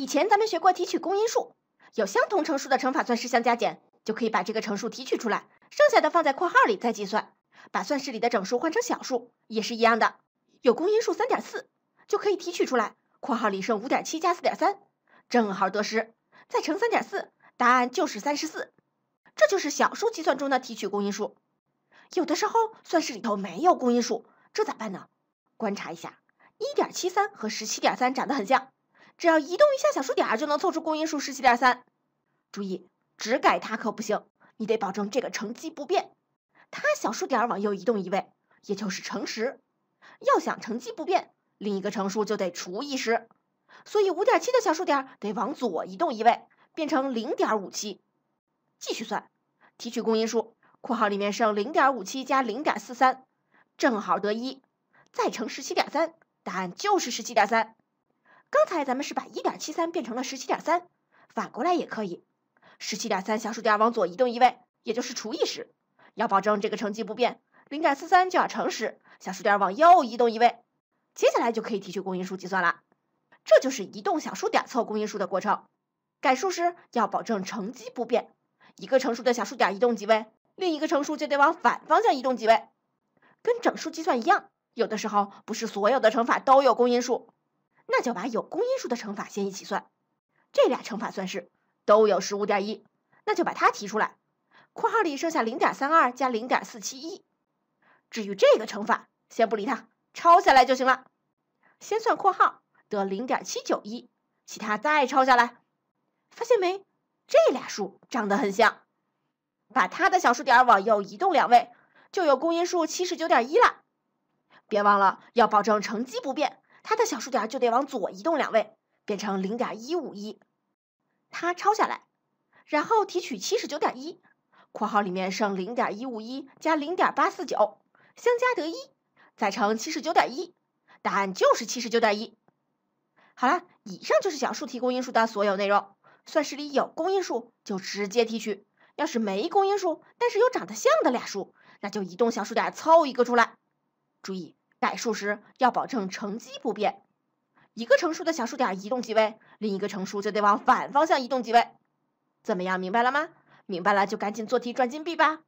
以前咱们学过提取公因数，有相同乘数的乘法算式相加减，就可以把这个乘数提取出来，剩下的放在括号里再计算。把算式里的整数换成小数，也是一样的。有公因数三点四，就可以提取出来，括号里剩五点七加四点三，正好得十，再乘三点四，答案就是三十四。这就是小数计算中的提取公因数。有的时候算式里头没有公因数，这咋办呢？观察一下，一点七三和十七点三长得很像。只要移动一下小数点就能凑出公因数十七点三。注意，只改它可不行，你得保证这个乘积不变。它小数点往右移动一位，也就是乘十，要想乘积不变，另一个乘数就得除以十。所以五点七的小数点得往左移动一位，变成零点五七。继续算，提取公因数，括号里面剩零点五七加零点四三，正好得一，再乘十七点三，答案就是十七点三。刚才咱们是把一点七三变成了十七点三，反过来也可以，十七点三小数点往左移动一位，也就是除以十，要保证这个乘积不变，零点四三就要乘十，小数点往右移动一位，接下来就可以提取公因数计算了。这就是移动小数点凑公因数的过程，改数时要保证乘积不变，一个乘数的小数点移动几位，另一个乘数就得往反方向移动几位，跟整数计算一样。有的时候不是所有的乘法都有公因数。那就把有公因数的乘法先一起算，这俩乘法算式都有十五点一，那就把它提出来，括号里剩下零点三二加零点四七一。至于这个乘法，先不理它，抄下来就行了。先算括号得零点七九一，其他再抄下来。发现没？这俩数长得很像，把它的小数点往右移动两位，就有公因数七十九点一了。别忘了要保证乘积不变。它的小数点就得往左移动两位，变成零点一五一，它抄下来，然后提取七十九点一，括号里面剩零点一五一加零点八四九，相加得一，再乘七十九点一，答案就是七十九点一。好了，以上就是小数提公因数的所有内容。算式里有公因数就直接提取，要是没公因数，但是又长得像的俩数，那就移动小数点凑一个出来。注意。改数时要保证乘积不变，一个乘数的小数点移动几位，另一个乘数就得往反方向移动几位。怎么样，明白了吗？明白了就赶紧做题赚金币吧。